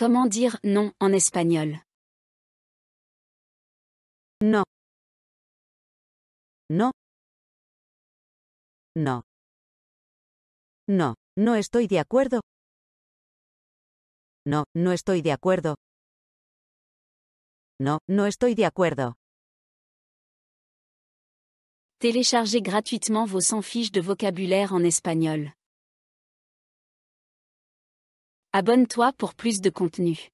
Comment dire non en espagnol No. No. No. No, no estoy de acuerdo. No, no estoy de acuerdo. No, no estoy de acuerdo. Téléchargez gratuitement vos 100 fiches de vocabulaire en espagnol. Abonne-toi pour plus de contenu.